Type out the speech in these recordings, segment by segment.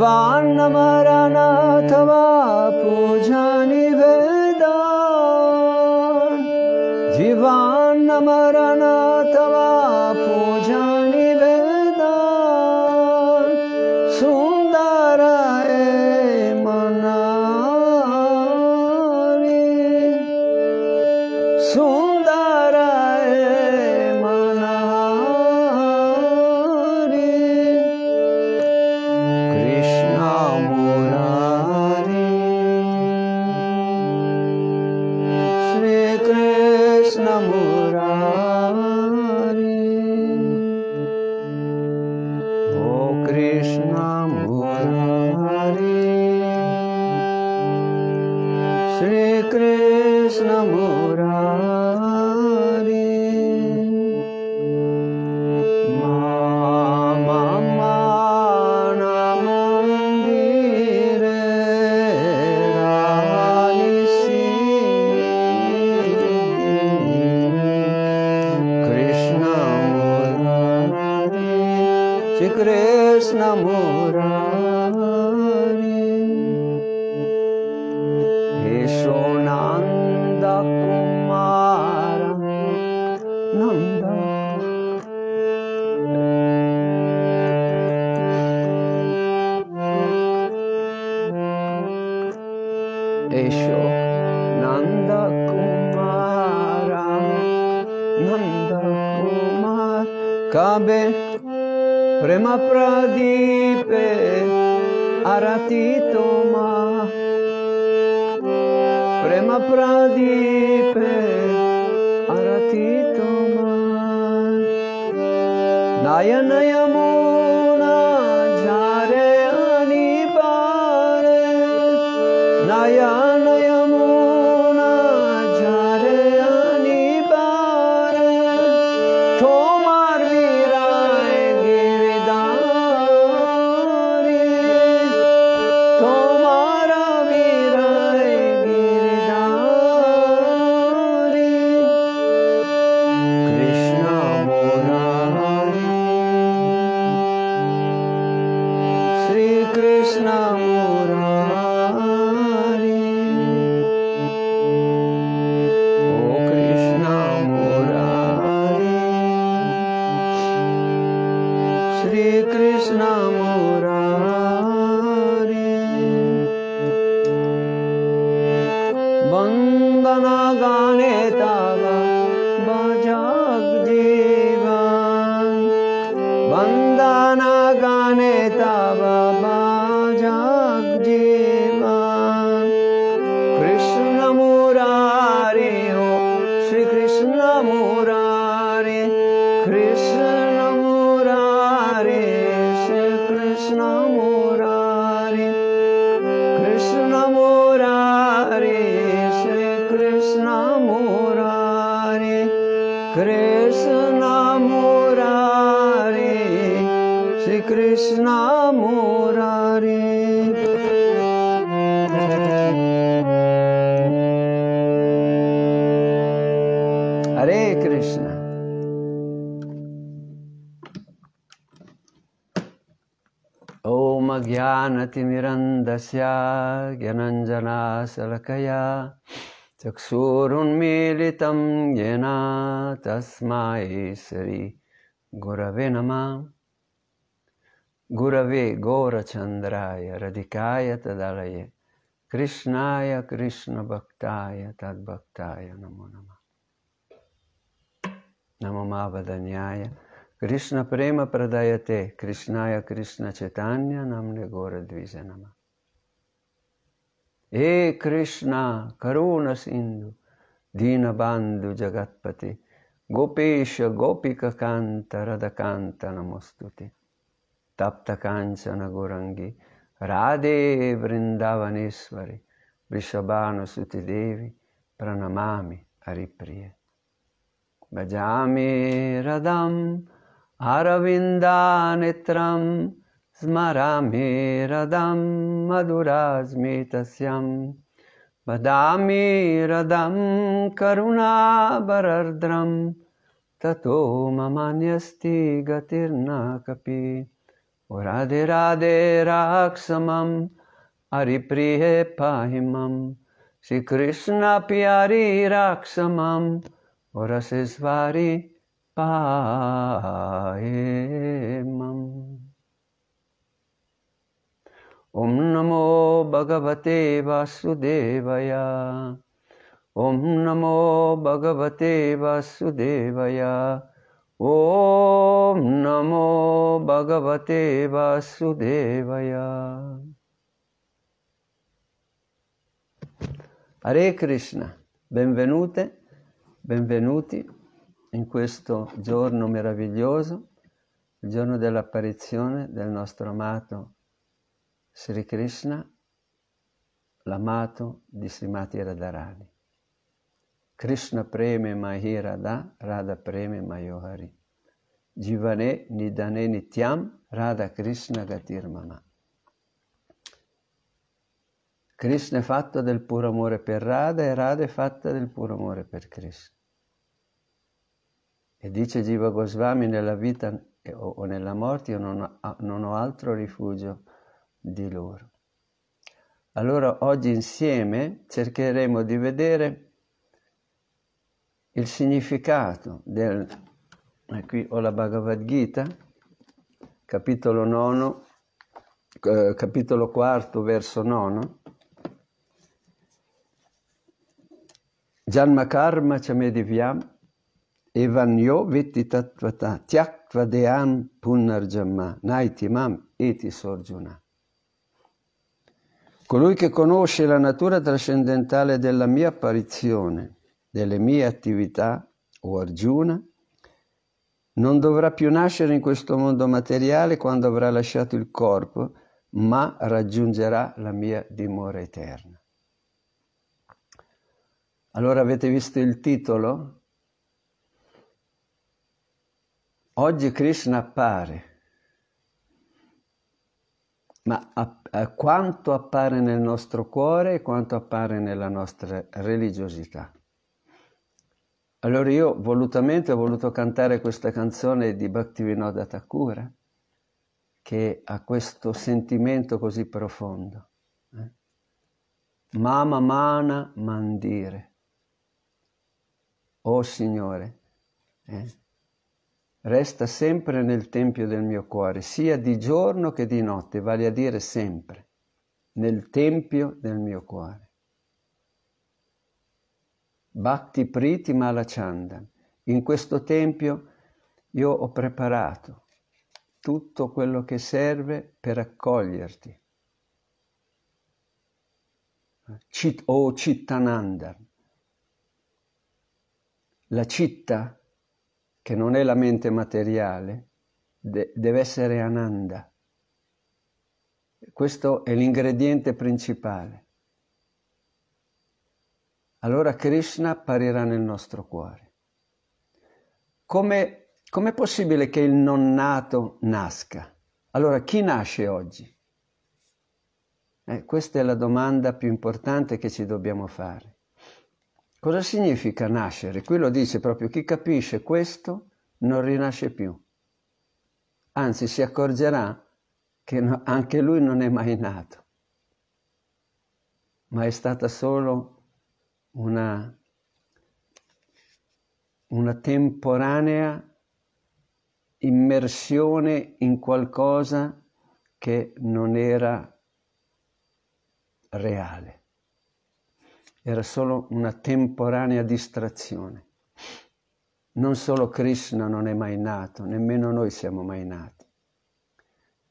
वाणमरनाथवा पूजा করবে প্রেমা প্রদীপে আরাতি তোমা প্রেমা প্রদীপে আরাতি তোমা নয়নয় ता बाबा जाग जे ज्ञनञ्जनाशलकया चक्षुरुन्मीलितं येना श्री गुरवे नमः गुरवे घोरचन्द्राय रधिकाय तदलय कृष्णाय कृष्णभक्ताय तद्भक्ताय नमो नमः नमो मा वदन्याय Krišna prema predaja te, Krišna je Krišna četanja nam ne gore dvizenama. E, Krišna, karuna sindu, dina bandu džagatpati, gopiša, gopika kanta, rada kanta na mostuti, tapta kanča na gorangi, rade vrindava nisvari, višabano su ti devi, pranamami ari prije. Bajami radam, radam, अरविन्दानित्रं स्मरामि रदं मधुराज्मि वदामि रदं करुणावरद्रं ततो ममान्यस्ति गतिर्ना कपि वराधिरादे राक्षमम् अरिप्रिये पाहि मं श्रीकृष्णापि अरिराक्षमं ओरसि पाएमम् ॐ नमो भगवते वासुदेवय ॐ नमो भगवते वासुदेवय ॐ नमो भगवते वासुदेवय Hare Krishna, benvenute, benvenuti in questo giorno meraviglioso, il giorno dell'apparizione del nostro amato Sri Krishna, l'amato di Srimati Radharani. Krishna preme mahi radha, radha preme mayohari. Jivane nidane nityam, radha Krishna gatirmana. Krishna è fatto del puro amore per Radha e Radha è fatta del puro amore per Krishna. E dice Jiva Goswami, nella vita eh, o nella morte io non ho, ah, non ho altro rifugio di loro. Allora oggi insieme cercheremo di vedere il significato del... Eh, qui ho la Bhagavad Gita, capitolo 9, eh, capitolo 4, verso 9. Janma Karma Chamedivyam Evanyo viti tattvata tyaktva deam punarjamma naiti eti sorjuna. Colui che conosce la natura trascendentale della mia apparizione, delle mie attività o Arjuna, non dovrà più nascere in questo mondo materiale quando avrà lasciato il corpo, ma raggiungerà la mia dimora eterna. Allora avete visto il titolo Oggi Krishna appare, ma a, a eh, quanto appare nel nostro cuore e quanto appare nella nostra religiosità. Allora io volutamente ho voluto cantare questa canzone di Bhaktivinoda Thakura che ha questo sentimento così profondo. Eh. Mama mana mandire. Oh Signore, eh? resta sempre nel tempio del mio cuore, sia di giorno che di notte, vale a dire sempre, nel tempio del mio cuore. Bhakti Priti Malachandam. In questo tempio io ho preparato tutto quello che serve per accoglierti. Chit o oh Chittananda. La città che non è la mente materiale, de- deve essere Ananda. Questo è l'ingrediente principale. Allora Krishna apparirà nel nostro cuore. Come è possibile che il non nato nasca? Allora, chi nasce oggi? Eh, questa è la domanda più importante che ci dobbiamo fare. Cosa significa nascere? Qui lo dice proprio chi capisce questo non rinasce più, anzi si accorgerà che no, anche lui non è mai nato, ma è stata solo una, una temporanea immersione in qualcosa che non era reale era solo una temporanea distrazione. Non solo Krishna non è mai nato, nemmeno noi siamo mai nati.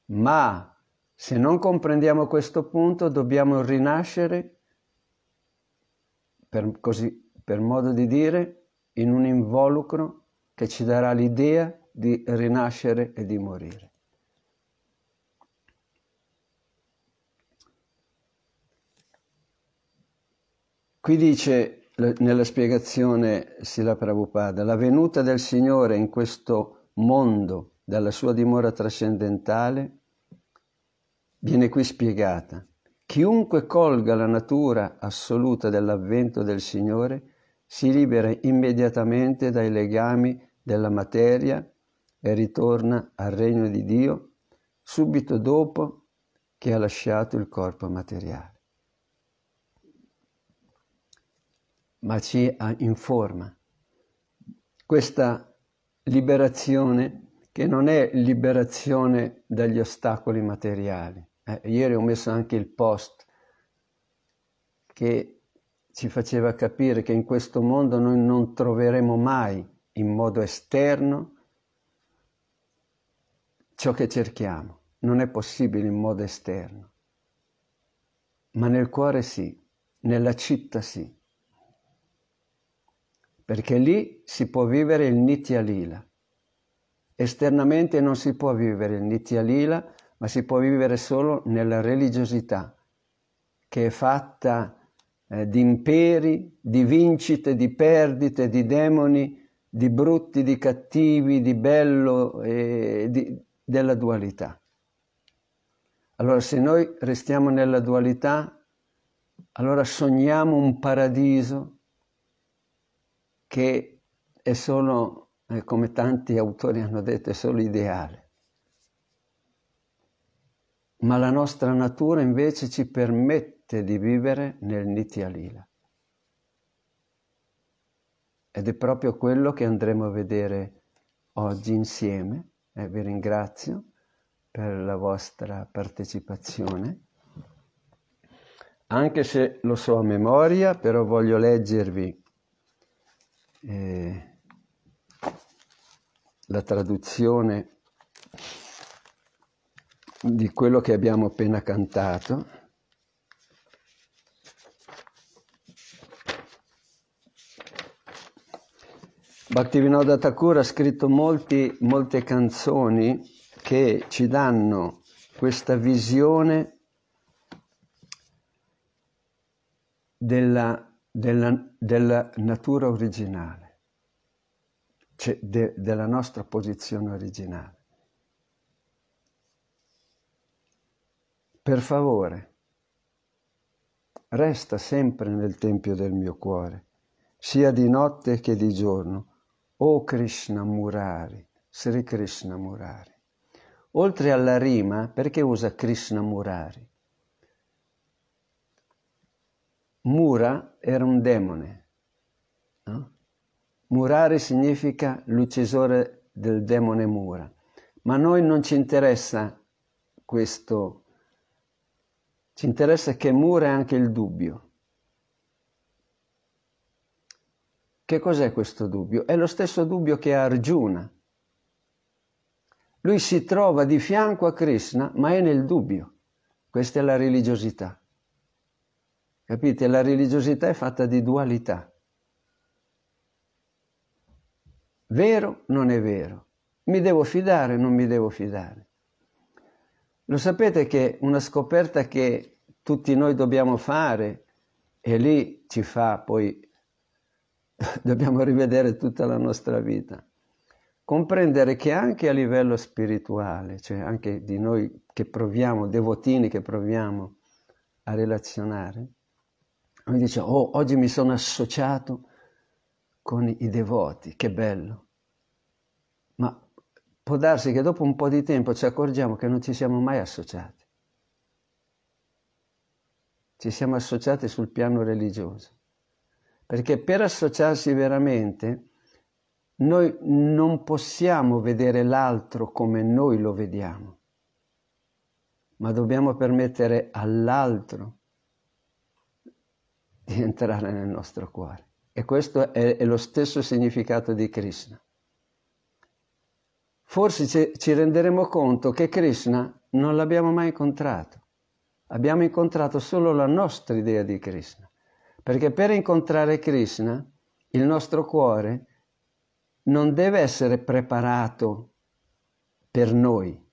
Ma se non comprendiamo questo punto dobbiamo rinascere, per, così, per modo di dire, in un involucro che ci darà l'idea di rinascere e di morire. Qui dice nella spiegazione Sila Prabhupada, la venuta del Signore in questo mondo dalla sua dimora trascendentale viene qui spiegata. Chiunque colga la natura assoluta dell'avvento del Signore si libera immediatamente dai legami della materia e ritorna al regno di Dio subito dopo che ha lasciato il corpo materiale. ma ci informa. Questa liberazione che non è liberazione dagli ostacoli materiali. Eh, ieri ho messo anche il post che ci faceva capire che in questo mondo noi non troveremo mai in modo esterno ciò che cerchiamo. Non è possibile in modo esterno, ma nel cuore sì, nella città sì perché lì si può vivere il Nitya Lila. Esternamente non si può vivere il Nitya Lila, ma si può vivere solo nella religiosità, che è fatta eh, di imperi, di vincite, di perdite, di demoni, di brutti, di cattivi, di bello e di, della dualità. Allora se noi restiamo nella dualità, allora sogniamo un paradiso che è solo, eh, come tanti autori hanno detto, è solo ideale. Ma la nostra natura invece ci permette di vivere nel Nitya Lila. Ed è proprio quello che andremo a vedere oggi insieme. Eh, vi ringrazio per la vostra partecipazione. Anche se lo so a memoria, però voglio leggervi eh, la traduzione di quello che abbiamo appena cantato. Bhaktivinoda Thakur ha scritto molti, molte canzoni che ci danno questa visione della della, della natura originale, cioè de, della nostra posizione originale. Per favore, resta sempre nel tempio del mio cuore, sia di notte che di giorno, o Krishna Murari, Sri Krishna Murari. Oltre alla rima, perché usa Krishna Murari? Mura era un demone. No? Murare significa l'uccisore del demone Mura. Ma a noi non ci interessa questo, ci interessa che Mura è anche il dubbio. Che cos'è questo dubbio? È lo stesso dubbio che ha Arjuna. Lui si trova di fianco a Krishna, ma è nel dubbio. Questa è la religiosità. Capite? La religiosità è fatta di dualità. Vero, non è vero. Mi devo fidare, non mi devo fidare. Lo sapete che una scoperta che tutti noi dobbiamo fare, e lì ci fa poi, dobbiamo rivedere tutta la nostra vita, comprendere che anche a livello spirituale, cioè anche di noi che proviamo, devotini che proviamo a relazionare, lui dice, oh, oggi mi sono associato con i devoti, che bello. Ma può darsi che dopo un po' di tempo ci accorgiamo che non ci siamo mai associati. Ci siamo associati sul piano religioso. Perché per associarsi veramente noi non possiamo vedere l'altro come noi lo vediamo, ma dobbiamo permettere all'altro di entrare nel nostro cuore. E questo è, è lo stesso significato di Krishna. Forse ci, ci renderemo conto che Krishna non l'abbiamo mai incontrato, abbiamo incontrato solo la nostra idea di Krishna, perché per incontrare Krishna il nostro cuore non deve essere preparato per noi,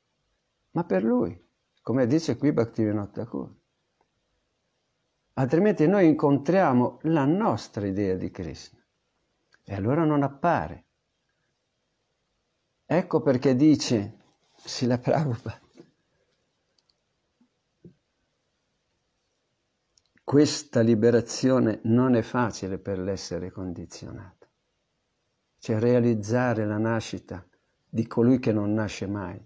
ma per lui, come dice qui Bhaktivinoda Thakur altrimenti noi incontriamo la nostra idea di Krishna e allora non appare. Ecco perché dice Sila Prabhupada, questa liberazione non è facile per l'essere condizionato, cioè realizzare la nascita di colui che non nasce mai.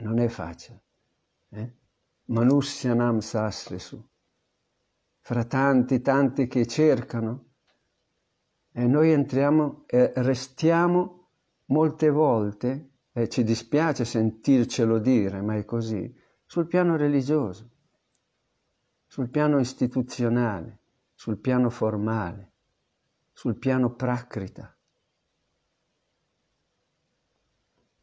Non è facile. Eh? Manusyanam sasrisu fra tanti, tanti che cercano. E noi entriamo e restiamo molte volte, e ci dispiace sentircelo dire, ma è così, sul piano religioso, sul piano istituzionale, sul piano formale, sul piano pracrita.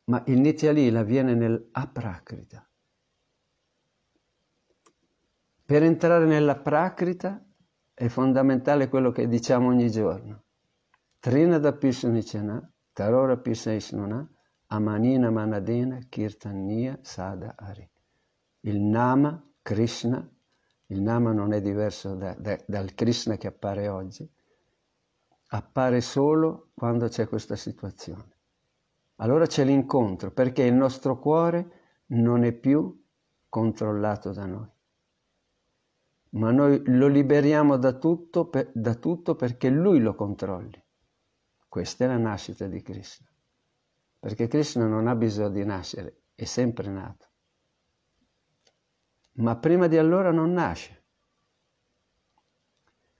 Ma il Nitya Lila viene nell'apracrita per entrare nella prakrita è fondamentale quello che diciamo ogni giorno. Trinada Pisunicena, Tarora Pisaisnuna, Amanina Manadena, Kirtania Sada Ari. Il Nama, Krishna, il Nama non è diverso da, da, dal Krishna che appare oggi, appare solo quando c'è questa situazione. Allora c'è l'incontro perché il nostro cuore non è più controllato da noi ma noi lo liberiamo da tutto, per, da tutto perché Lui lo controlli. Questa è la nascita di Krishna, perché Krishna non ha bisogno di nascere, è sempre nato. Ma prima di allora non nasce.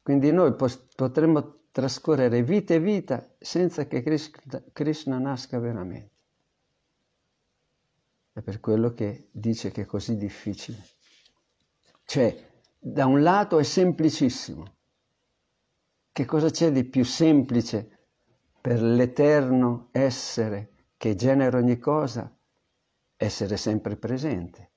Quindi noi potremmo trascorrere vita e vita senza che Krishna, nasca veramente. È per quello che dice che è così difficile. Cioè, da un lato è semplicissimo. Che cosa c'è di più semplice per l'eterno essere che genera ogni cosa? Essere sempre presente.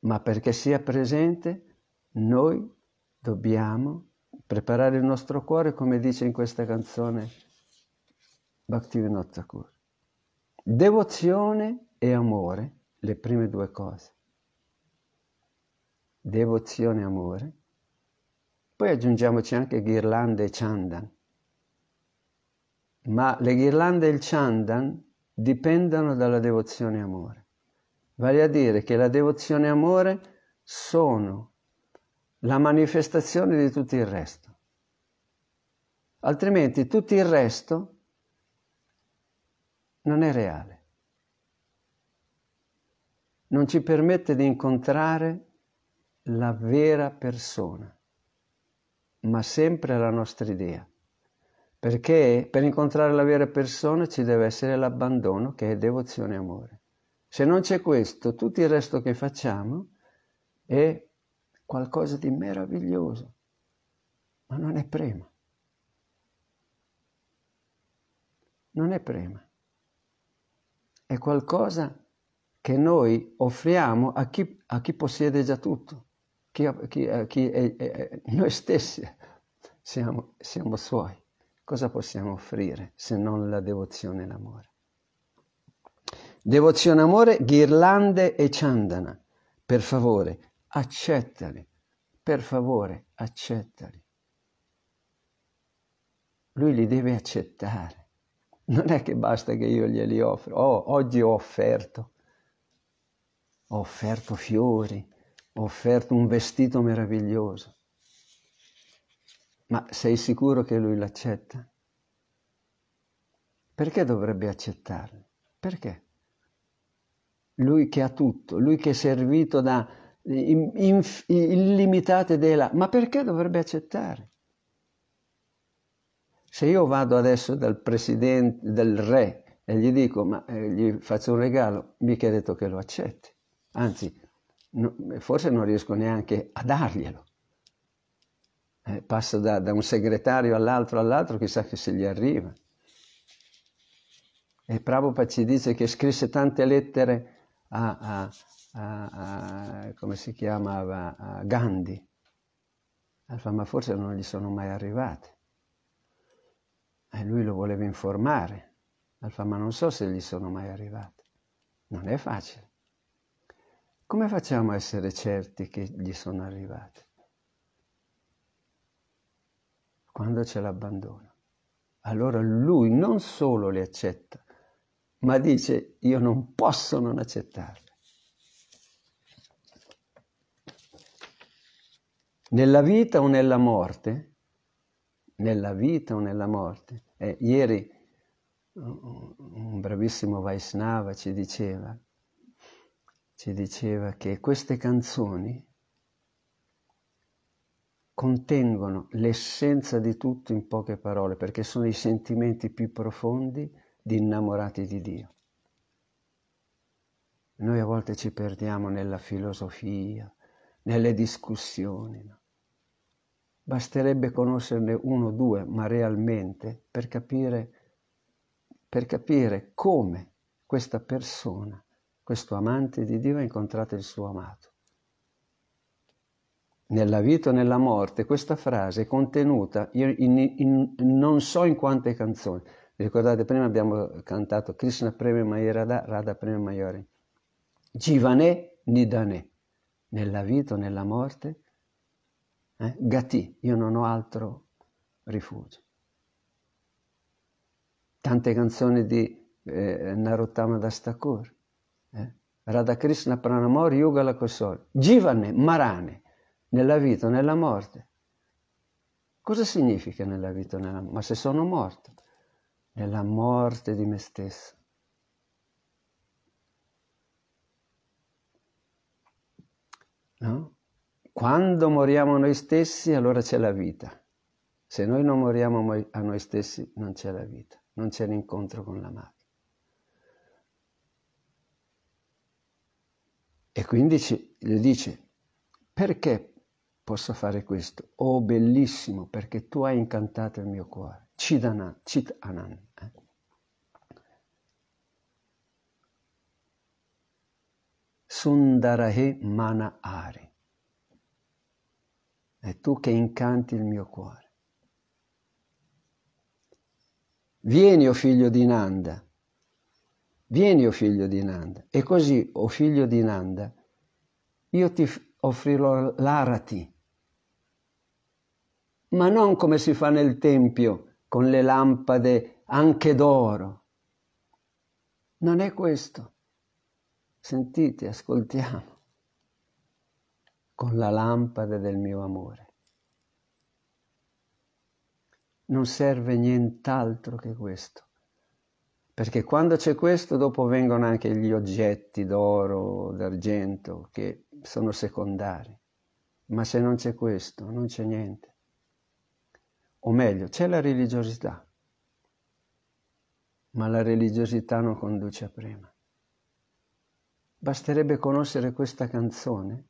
Ma perché sia presente, noi dobbiamo preparare il nostro cuore, come dice in questa canzone Bhaktivinoda Thakur. Devozione e amore, le prime due cose devozione e amore. Poi aggiungiamoci anche ghirlande e chandan. Ma le ghirlande e il chandan dipendono dalla devozione e amore. Vale a dire che la devozione e amore sono la manifestazione di tutto il resto. Altrimenti tutto il resto non è reale. Non ci permette di incontrare la vera persona, ma sempre la nostra idea. Perché per incontrare la vera persona ci deve essere l'abbandono che è devozione e amore. Se non c'è questo, tutto il resto che facciamo è qualcosa di meraviglioso, ma non è prema. Non è prema. È qualcosa che noi offriamo a chi, a chi possiede già tutto chi, chi, eh, chi è, è, noi stessi siamo, siamo suoi. Cosa possiamo offrire se non la devozione e l'amore? Devozione, amore, ghirlande e ciandana. Per favore, accettali. Per favore, accettali. Lui li deve accettare. Non è che basta che io glieli offro. Oh, oggi ho offerto. Ho offerto fiori, offerto un vestito meraviglioso, ma sei sicuro che lui l'accetta? Perché dovrebbe accettarlo? Perché? Lui che ha tutto, lui che è servito da inf- illimitate dela, ma perché dovrebbe accettare? Se io vado adesso dal presidente, del re, e gli dico, ma eh, gli faccio un regalo, mica è detto che lo accetti. Anzi, eh, forse non riesco neanche a darglielo. Eh, passo da, da un segretario all'altro all'altro, chissà che se gli arriva. E Prabhupada ci dice che scrisse tante lettere a, a, a, a come si chiamava, a Gandhi. Alfa, ma forse non gli sono mai arrivate. E lui lo voleva informare. Alfa, ma non so se gli sono mai arrivate. Non è facile come facciamo a essere certi che gli sono arrivati? Quando ce l'abbandono. Allora lui non solo le accetta, ma dice io non posso non accettarle. Nella vita o nella morte? Nella vita o nella morte? Eh, ieri uh, uh, un bravissimo Vaishnava ci diceva ci diceva che queste canzoni contengono l'essenza di tutto in poche parole, perché sono i sentimenti più profondi di innamorati di Dio. Noi a volte ci perdiamo nella filosofia, nelle discussioni. No? Basterebbe conoscerne uno o due, ma realmente, per capire, per capire come questa persona questo amante di Dio ha incontrato il suo amato. Nella vita o nella morte questa frase è contenuta in, in, in, non so in quante canzoni. Ricordate, prima abbiamo cantato Krishna Preme Mayerada, Radha Preme Mayore. Jivane Nidane. Nella vita o nella morte? Eh? Gati, io non ho altro rifugio. Tante canzoni di eh, Narottama Dastakur eh? Pranamori Yuga la Kosol, Jivane, Marane, nella vita, nella morte. Cosa significa nella vita? Nella... Ma se sono morto, nella morte di me stesso. No? Quando moriamo noi stessi, allora c'è la vita. Se noi non moriamo a noi stessi, non c'è la vita, non c'è l'incontro con la madre. E quindi ci, gli dice, perché posso fare questo? Oh bellissimo, perché tu hai incantato il mio cuore. Chidana, Chit Eh? Sundarahe Mana Ari. È tu che incanti il mio cuore. Vieni, o oh figlio di Nanda, Vieni, o oh figlio di Nanda. E così, o oh figlio di Nanda, io ti offrirò l'arati, ma non come si fa nel Tempio, con le lampade anche d'oro. Non è questo. Sentite, ascoltiamo. Con la lampada del mio amore. Non serve nient'altro che questo perché quando c'è questo dopo vengono anche gli oggetti d'oro, d'argento, che sono secondari. Ma se non c'è questo, non c'è niente. O meglio, c'è la religiosità, ma la religiosità non conduce a prima. Basterebbe conoscere questa canzone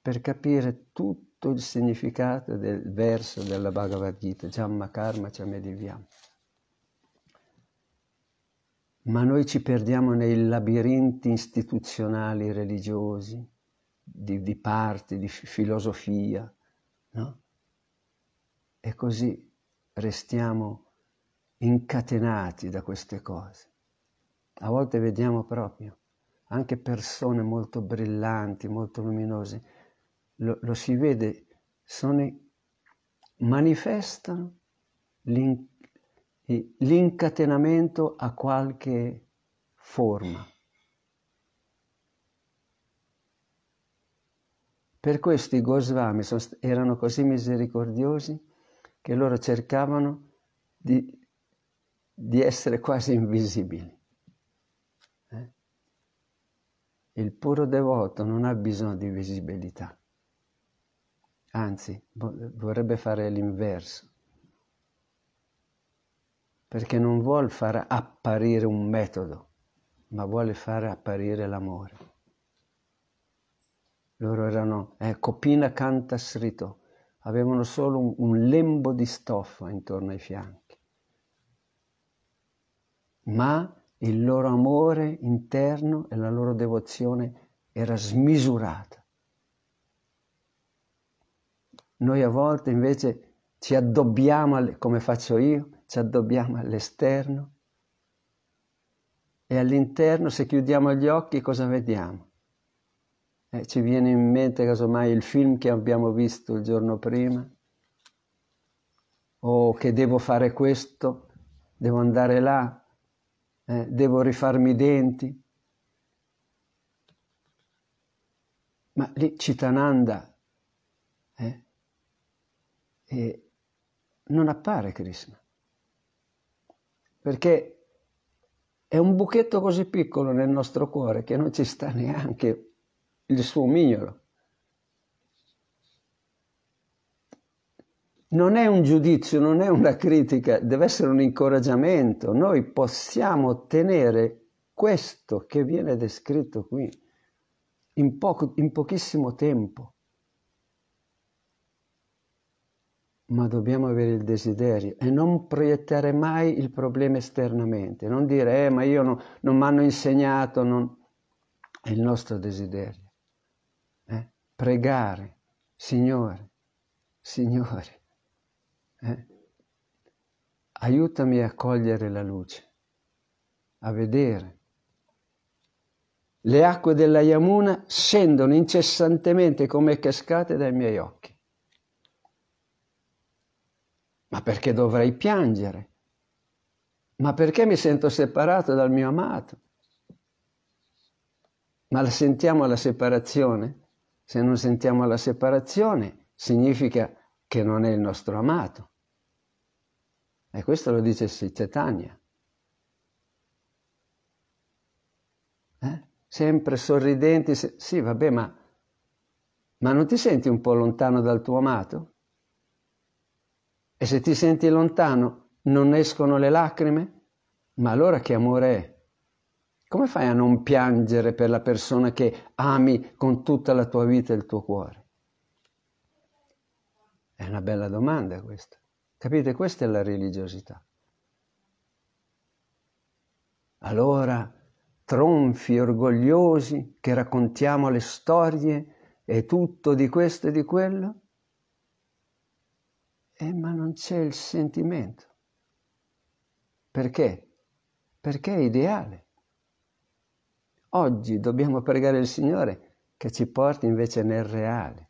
per capire tutto il significato del verso della Bhagavad Gita, Jamma Karma Chamedivyam ma noi ci perdiamo nei labirinti istituzionali religiosi, di, di parti, di filosofia, no? E così restiamo incatenati da queste cose. A volte vediamo proprio anche persone molto brillanti, molto luminose, lo, lo si vede, sono, manifestano l'incatenamento l'incatenamento a qualche forma. Per questo i Gosvami erano così misericordiosi che loro cercavano di, di essere quasi invisibili. Eh? Il puro devoto non ha bisogno di visibilità, anzi vorrebbe fare l'inverso perché non vuol far apparire un metodo, ma vuole far apparire l'amore. Loro erano, eh, copina canta srito, avevano solo un, un lembo di stoffa intorno ai fianchi, ma il loro amore interno e la loro devozione era smisurata. Noi a volte invece ci addobbiamo, come faccio io, ci addobbiamo all'esterno e all'interno se chiudiamo gli occhi cosa vediamo? Eh, ci viene in mente casomai il film che abbiamo visto il giorno prima o oh, che devo fare questo, devo andare là, eh, devo rifarmi i denti. Ma lì Citananda eh, non appare Krishna perché è un buchetto così piccolo nel nostro cuore che non ci sta neanche il suo mignolo. Non è un giudizio, non è una critica, deve essere un incoraggiamento. Noi possiamo ottenere questo che viene descritto qui in, poco, in pochissimo tempo. ma dobbiamo avere il desiderio e non proiettare mai il problema esternamente, non dire eh, ma io no, non mi hanno insegnato, non... è il nostro desiderio. Eh? Pregare, Signore, Signore, eh? aiutami a cogliere la luce, a vedere. Le acque della Yamuna scendono incessantemente come cascate dai miei occhi. Ma perché dovrei piangere? Ma perché mi sento separato dal mio amato? Ma la sentiamo la separazione? Se non sentiamo la separazione, significa che non è il nostro amato. E questo lo dice Sicetania. Eh? Sempre sorridenti, se... sì, vabbè, ma... ma non ti senti un po' lontano dal tuo amato? E se ti senti lontano non escono le lacrime? Ma allora che amore è? Come fai a non piangere per la persona che ami con tutta la tua vita e il tuo cuore? È una bella domanda questa. Capite, questa è la religiosità. Allora, tronfi orgogliosi che raccontiamo le storie e tutto di questo e di quello, eh, ma non c'è il sentimento. Perché? Perché è ideale. Oggi dobbiamo pregare il Signore che ci porti invece nel reale.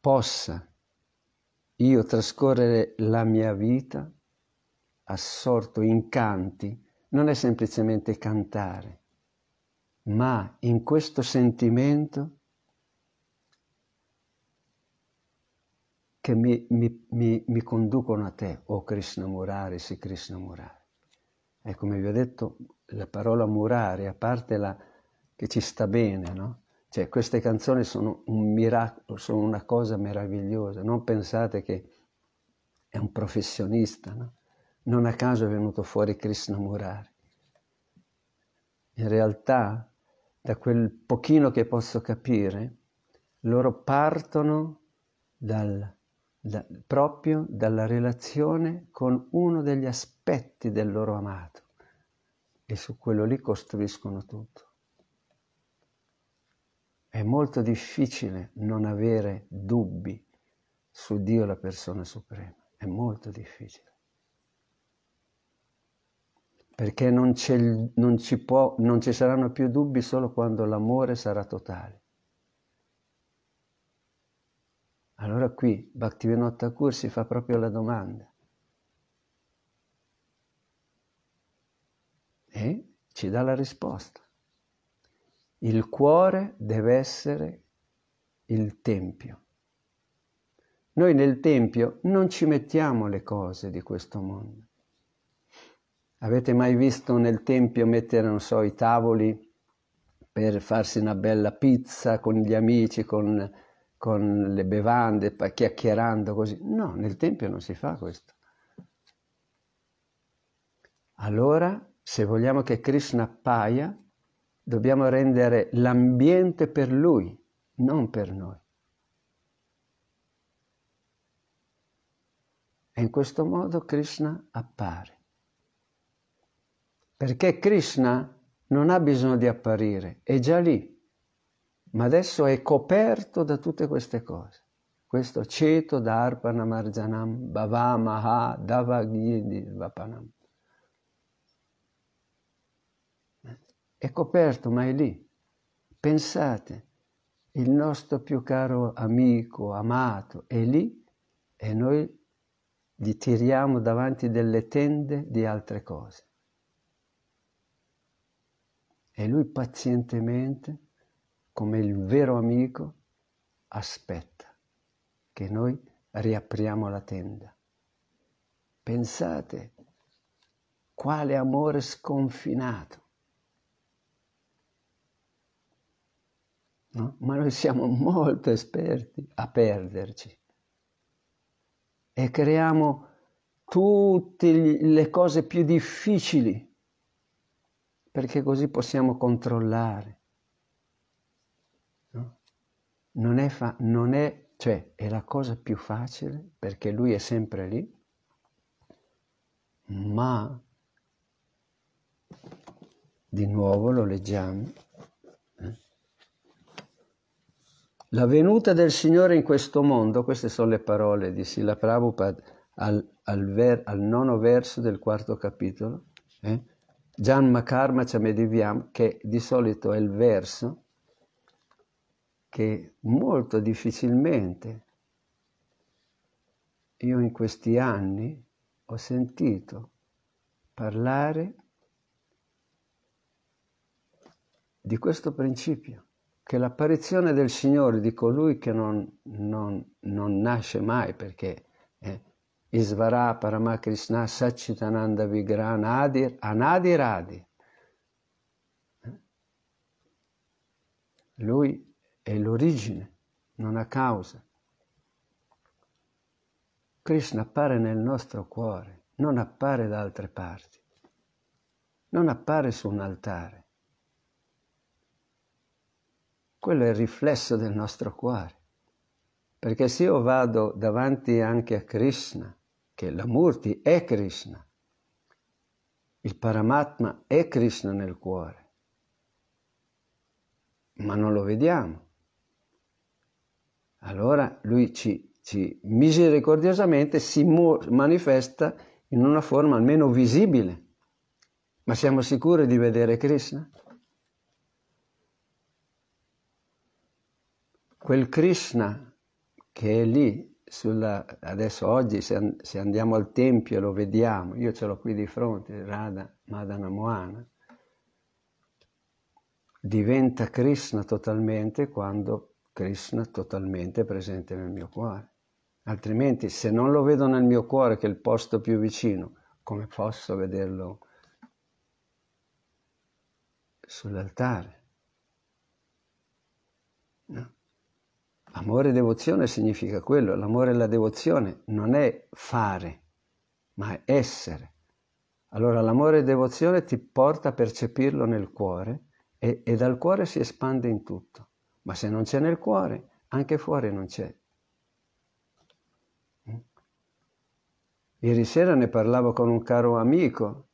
Possa io trascorrere la mia vita assorto in canti, non è semplicemente cantare, ma in questo sentimento che mi, mi, mi, mi conducono a te, o Krishna Murari, sì Krishna Murari. E come vi ho detto, la parola Murari, a parte la, che ci sta bene, no? Cioè, queste canzoni sono un miracolo, sono una cosa meravigliosa. Non pensate che è un professionista, no? Non a caso è venuto fuori Krishna Murari. In realtà da quel pochino che posso capire, loro partono dal, da, proprio dalla relazione con uno degli aspetti del loro amato e su quello lì costruiscono tutto. È molto difficile non avere dubbi su Dio la persona suprema, è molto difficile perché non, non, ci può, non ci saranno più dubbi solo quando l'amore sarà totale. Allora qui Bhaktivinoda Thakur si fa proprio la domanda. E ci dà la risposta. Il cuore deve essere il tempio. Noi nel tempio non ci mettiamo le cose di questo mondo. Avete mai visto nel tempio mettere, non so, i tavoli per farsi una bella pizza con gli amici, con, con le bevande, chiacchierando così? No, nel tempio non si fa questo. Allora, se vogliamo che Krishna appaia, dobbiamo rendere l'ambiente per lui, non per noi. E in questo modo Krishna appare perché Krishna non ha bisogno di apparire, è già lì, ma adesso è coperto da tutte queste cose. Questo ceto darpana marjanam bhavamaha, maha davagyidi vapanam. È coperto, ma è lì. Pensate, il nostro più caro amico, amato, è lì e noi gli tiriamo davanti delle tende di altre cose. E lui pazientemente, come il vero amico, aspetta che noi riapriamo la tenda. Pensate quale amore sconfinato. No? Ma noi siamo molto esperti a perderci e creiamo tutte le cose più difficili perché così possiamo controllare. No? Non, è fa- non è, cioè, è la cosa più facile perché lui è sempre lì, ma di nuovo lo leggiamo. Eh. La venuta del Signore in questo mondo, queste sono le parole di Sila Prabhupada al, al, ver, al nono verso del quarto capitolo, eh? Janma Karma Chamedivyam, che di solito è il verso che molto difficilmente io in questi anni ho sentito parlare di questo principio, che l'apparizione del Signore, di colui che non, non, non nasce mai, perché eh, Isvara Paramakrishna Satchitananda Vigraha Nadir Anadir Adi. Lui è l'origine, non ha causa. Krishna appare nel nostro cuore, non appare da altre parti, non appare su un altare. Quello è il riflesso del nostro cuore. Perché se io vado davanti anche a Krishna, che la Murti è Krishna, il Paramatma è Krishna nel cuore, ma non lo vediamo. Allora lui ci, ci misericordiosamente si manifesta in una forma almeno visibile. Ma siamo sicuri di vedere Krishna? Quel Krishna che è lì sulla, adesso oggi se, se, andiamo al Tempio e lo vediamo, io ce l'ho qui di fronte, Radha Madana Moana, diventa Krishna totalmente quando Krishna totalmente è presente nel mio cuore. Altrimenti se non lo vedo nel mio cuore, che è il posto più vicino, come posso vederlo sull'altare? No. Amore e devozione significa quello, l'amore e la devozione non è fare, ma è essere. Allora l'amore e devozione ti porta a percepirlo nel cuore e, e dal cuore si espande in tutto, ma se non c'è nel cuore, anche fuori non c'è. Ieri sera ne parlavo con un caro amico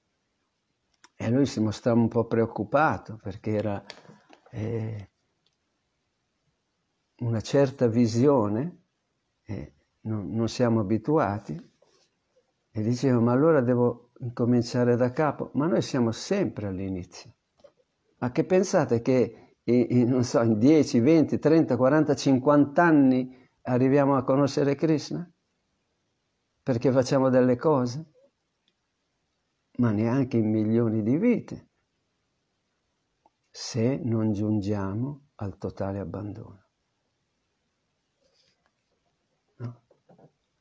e lui si mostrava un po' preoccupato perché era... Eh, una certa visione, eh, non, non siamo abituati, e diceva ma allora devo incominciare da capo, ma noi siamo sempre all'inizio. Ma che pensate che in, non so, in 10, 20, 30, 40, 50 anni arriviamo a conoscere Krishna? Perché facciamo delle cose? Ma neanche in milioni di vite, se non giungiamo al totale abbandono.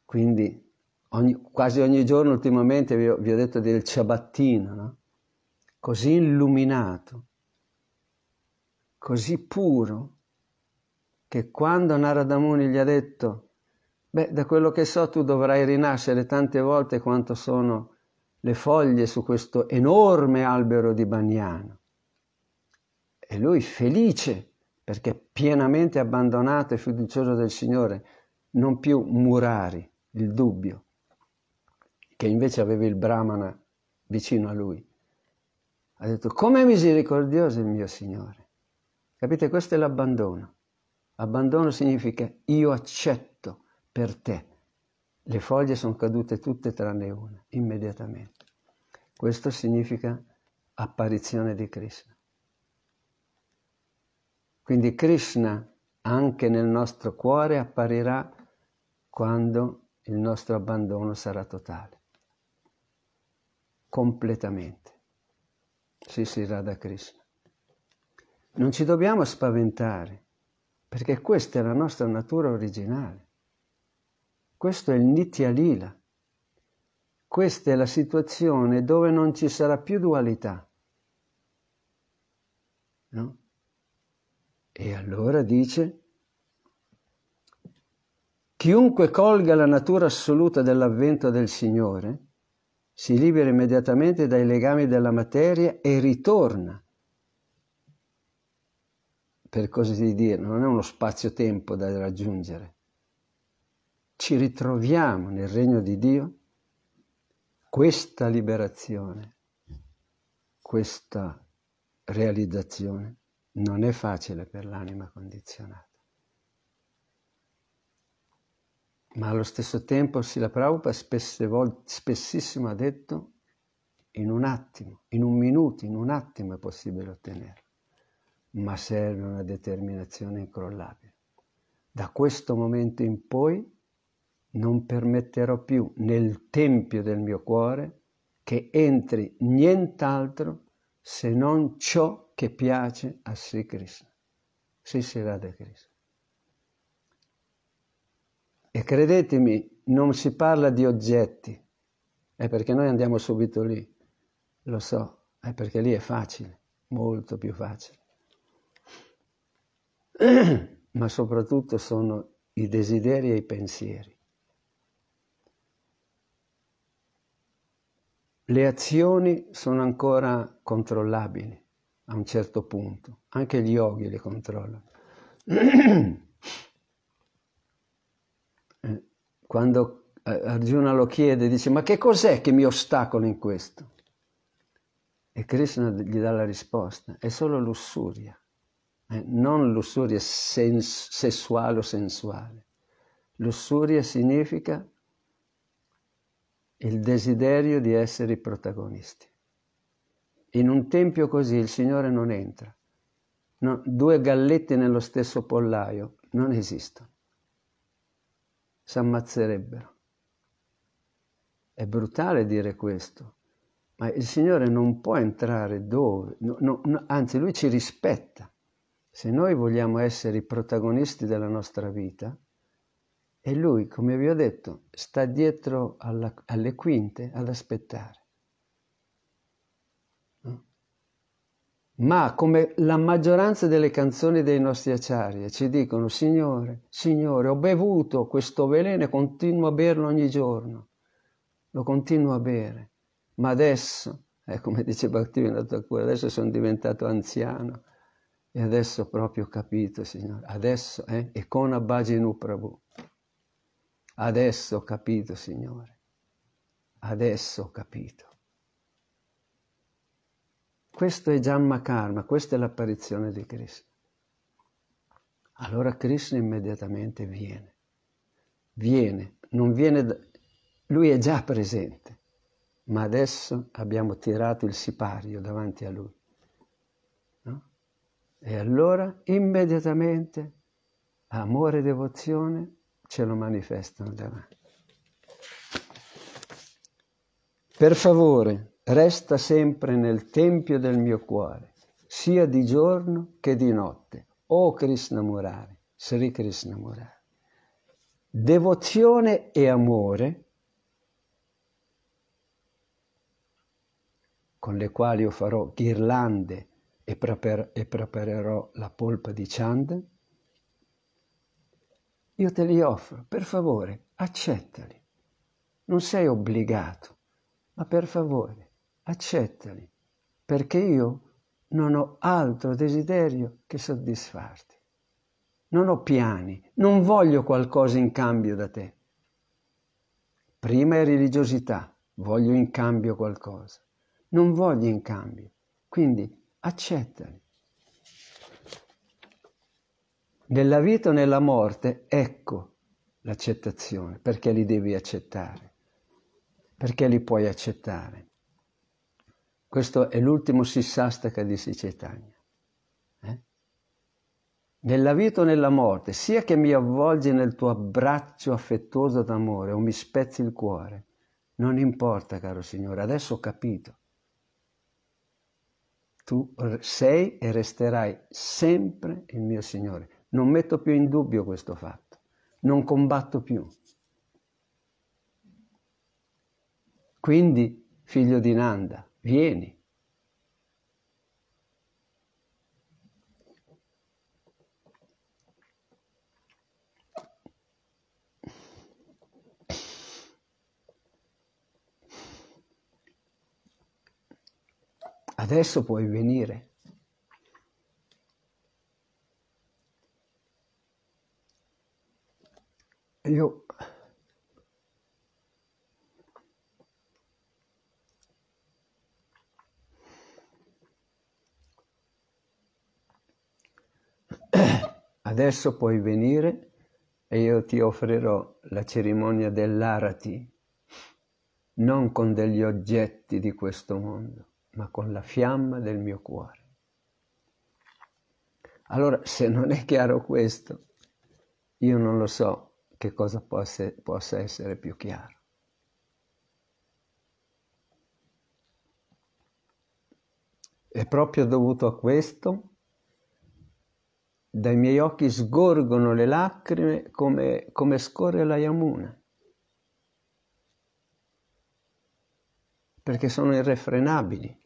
Quindi ogni, quasi ogni giorno ultimamente vi ho, vi ho detto del ciabattino, no? così illuminato, così puro, che quando Naradamuni gli ha detto, beh, da quello che so tu dovrai rinascere tante volte quanto sono le foglie su questo enorme albero di bagnano. E lui felice, perché pienamente abbandonato e fiducioso del Signore, non più murari, il dubbio, che invece aveva il Brahmana vicino a lui. Ha detto, come misericordioso il mio Signore? Capite, questo è l'abbandono. Abbandono significa io accetto per te. Le foglie sono cadute tutte tranne una, immediatamente. Questo significa apparizione di Krishna. Quindi Krishna anche nel nostro cuore apparirà quando il nostro abbandono sarà totale, completamente. Sì, sì, Radha Krishna. Non ci dobbiamo spaventare, perché questa è la nostra natura originale. Questo è il Nitya Lila. Questa è la situazione dove non ci sarà più dualità. No? E allora dice, Chiunque colga la natura assoluta dell'avvento del Signore si libera immediatamente dai legami della materia e ritorna, per così dire, non è uno spazio-tempo da raggiungere. Ci ritroviamo nel regno di Dio questa liberazione, questa realizzazione non è facile per l'anima condizionata. Ma allo stesso tempo Sila Prabhupada spessissimo ha detto in un attimo, in un minuto, in un attimo è possibile ottenerlo, ma serve una determinazione incrollabile. Da questo momento in poi non permetterò più nel tempio del mio cuore che entri nient'altro se non ciò che piace a Sri Krishna, Sri Sri Radha Krishna. E credetemi, non si parla di oggetti, è perché noi andiamo subito lì, lo so, è perché lì è facile, molto più facile. Ma soprattutto sono i desideri e i pensieri. Le azioni sono ancora controllabili a un certo punto, anche gli yogi le controllano. quando eh, Arjuna lo chiede, dice ma che cos'è che mi ostacola in questo? E Krishna gli dà la risposta, è solo lussuria, eh? non lussuria sens- sessuale o sensuale. Lussuria significa il desiderio di essere i protagonisti. In un tempio così il Signore non entra. No, due gallette nello stesso pollaio non esistono s'ammazzerebbero. È brutale dire questo, ma il Signore non può entrare dove, no, no, no, anzi Lui ci rispetta. Se noi vogliamo essere i protagonisti della nostra vita, e Lui, come vi ho detto, sta dietro alla, alle quinte ad aspettare. Ma come la maggioranza delle canzoni dei nostri acciari ci dicono, Signore, Signore, ho bevuto questo veleno e continuo a berlo ogni giorno, lo continuo a bere, ma adesso, eh, come dice Bhaktivinoda Thakur, adesso sono diventato anziano e adesso proprio ho capito, Signore, adesso, eh, e con Abbaginu Prabhu, adesso ho capito, Signore, adesso ho capito. Questo è Jamma Karma, questa è l'apparizione di Krishna. Allora Krishna immediatamente viene, viene, non viene, da... lui è già presente, ma adesso abbiamo tirato il sipario davanti a lui. No? E allora immediatamente amore e devozione ce lo manifestano davanti. Per favore, resta sempre nel tempio del mio cuore, sia di giorno che di notte. O Krishna Murari, Sri Krishna Murari. Devozione e amore con le quali io farò ghirlande e, preper- e preparerò la polpa di Chand, io te li offro, per favore, accettali. Non sei obbligato, ma per favore, accettali, perché io non ho altro desiderio che soddisfarti. Non ho piani, non voglio qualcosa in cambio da te. Prima è religiosità, voglio in cambio qualcosa. Non voglio in cambio, quindi accettali. Nella vita o nella morte, ecco l'accettazione, perché li devi accettare, perché li puoi accettare. Questo è l'ultimo Sissastaka di Sicetania. Eh? Nella vita o nella morte, sia che mi avvolgi nel tuo abbraccio affettuoso d'amore o mi spezzi il cuore, non importa, caro Signore, adesso ho capito. Tu sei e resterai sempre il mio Signore. Non metto più in dubbio questo fatto, non combatto più. Quindi, figlio di Nanda, vieni. Adesso puoi venire. Io adesso puoi venire e io ti offrirò la cerimonia dell'arati, non con degli oggetti di questo mondo, ma con la fiamma del mio cuore. Allora, se non è chiaro questo, io non lo so che cosa possa, possa essere più chiaro. È proprio dovuto a questo dai miei occhi sgorgono le lacrime come, come scorre la Yamuna. Perché sono irrefrenabili.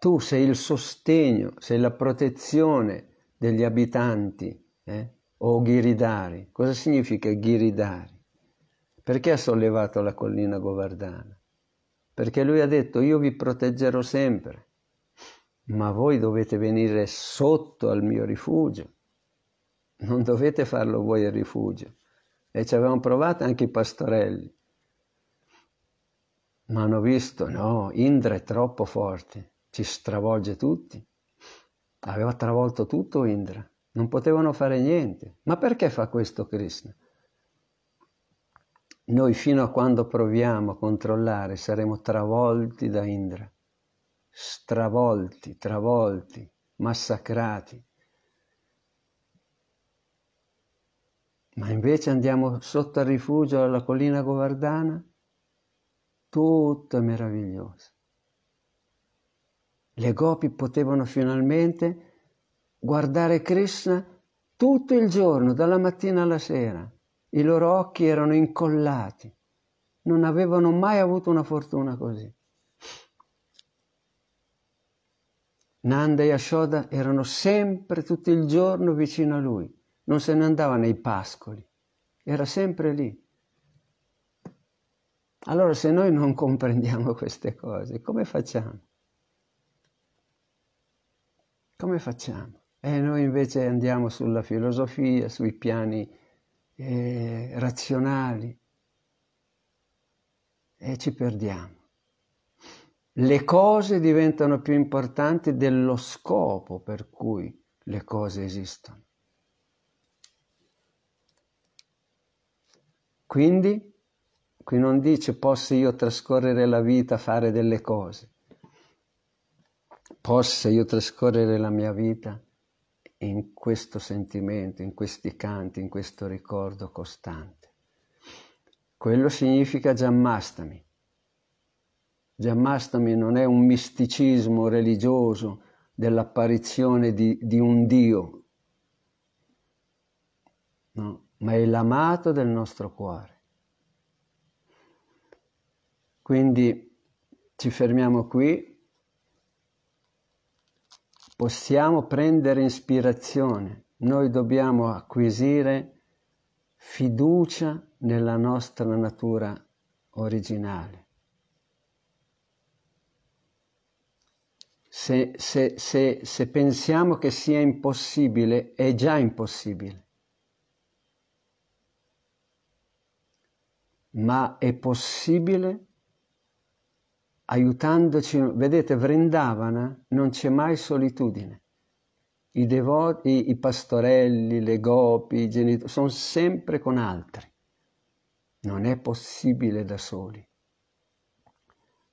tu sei il sostegno, sei la protezione degli abitanti eh? o ghiridari. Cosa significa ghiridari? Perché ha sollevato la collina Govardana? Perché lui ha detto io vi proteggerò sempre ma voi dovete venire sotto al mio rifugio, non dovete farlo voi il rifugio. E ci avevano provato anche i pastorelli, ma hanno visto, no, Indra è troppo forte, ci stravolge tutti. Aveva travolto tutto Indra, non potevano fare niente. Ma perché fa questo Krishna? Noi fino a quando proviamo a controllare saremo travolti da Indra stravolti, travolti, massacrati. Ma invece andiamo sotto al rifugio alla collina govardana, tutto è meraviglioso. Le gopi potevano finalmente guardare Krishna tutto il giorno, dalla mattina alla sera. I loro occhi erano incollati, non avevano mai avuto una fortuna così. Nanda e Ashoda erano sempre tutto il giorno vicino a lui, non se ne andava nei pascoli, era sempre lì. Allora se noi non comprendiamo queste cose, come facciamo? Come facciamo? E eh, noi invece andiamo sulla filosofia, sui piani eh, razionali e ci perdiamo le cose diventano più importanti dello scopo per cui le cose esistono. Quindi, qui non dice posso io trascorrere la vita a fare delle cose, posso io trascorrere la mia vita in questo sentimento, in questi canti, in questo ricordo costante. Quello significa Giammastami Jamastami non è un misticismo religioso dell'apparizione di, di un Dio, no? ma è l'amato del nostro cuore. Quindi ci fermiamo qui, possiamo prendere ispirazione, noi dobbiamo acquisire fiducia nella nostra natura originale. Se, se, se, se pensiamo che sia impossibile, è già impossibile. Ma è possibile aiutandoci. Vedete, Vrindavana non c'è mai solitudine. I devoti, i pastorelli, le gopi, i genitori, sono sempre con altri. Non è possibile da soli.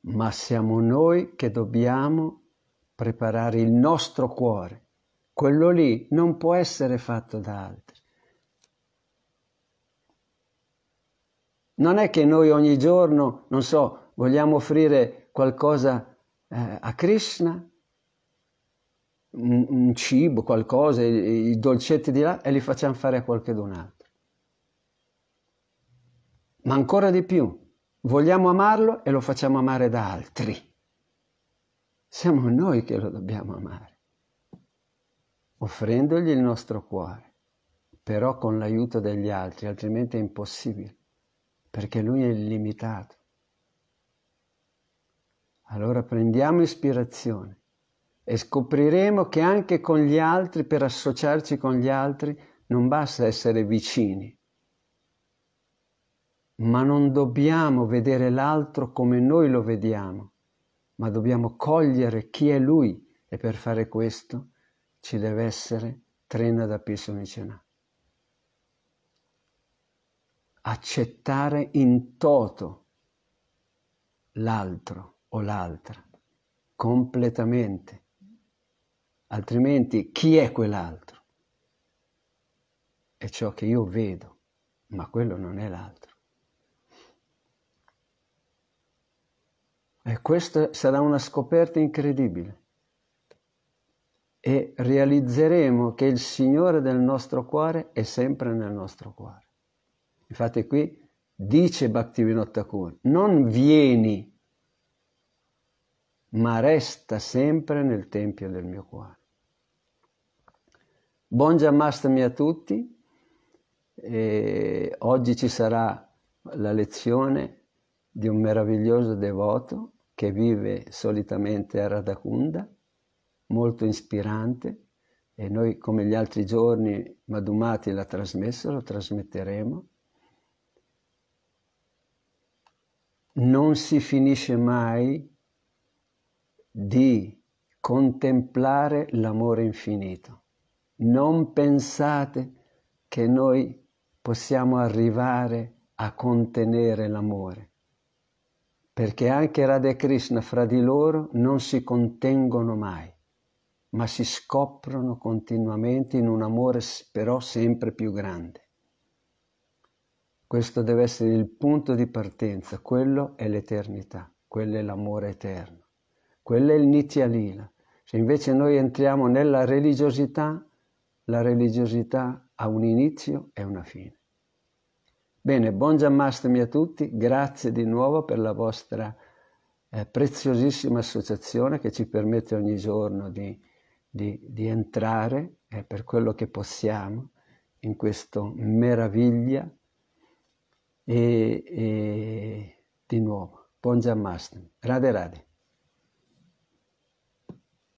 Ma siamo noi che dobbiamo preparare il nostro cuore. Quello lì non può essere fatto da altri. Non è che noi ogni giorno, non so, vogliamo offrire qualcosa eh, a Krishna, un, un, cibo, qualcosa, i, i dolcetti di là, e li facciamo fare a qualcun altro. Ma ancora di più, vogliamo amarlo e lo facciamo amare da altri. Siamo noi che lo dobbiamo amare, offrendogli il nostro cuore, però con l'aiuto degli altri, altrimenti è impossibile, perché lui è illimitato. Allora prendiamo ispirazione e scopriremo che anche con gli altri, per associarci con gli altri, non basta essere vicini, ma non dobbiamo vedere l'altro come noi lo vediamo ma dobbiamo cogliere chi è Lui e per fare questo ci deve essere trena da Pisunicena. Accettare in toto l'altro o l'altra completamente, altrimenti chi è quell'altro? È ciò che io vedo, ma quello non è l'altro. E questa sarà una scoperta incredibile. E realizzeremo che il Signore del nostro cuore è sempre nel nostro cuore. Infatti qui dice Bhaktivinoda Thakur, non vieni, ma resta sempre nel tempio del mio cuore. Buon Jamastami a tutti, e oggi ci sarà la lezione di un meraviglioso devoto che vive solitamente a Radakunda, molto ispirante e noi come gli altri giorni Madumati l'ha trasmesso, lo trasmetteremo. Non si finisce mai di contemplare l'amore infinito. Non pensate che noi possiamo arrivare a contenere l'amore perché anche Radha e Krishna fra di loro non si contengono mai, ma si scoprono continuamente in un amore però sempre più grande. Questo deve essere il punto di partenza, quello è l'eternità, quello è l'amore eterno, quello è il Nitya Se invece noi entriamo nella religiosità, la religiosità ha un inizio e una fine. Bene, buon Giammastami a tutti, grazie di nuovo per la vostra eh, preziosissima associazione che ci permette ogni giorno di, di, di entrare eh, per quello che possiamo in questo meraviglia e, e di nuovo, buon Giammastami, rade rade.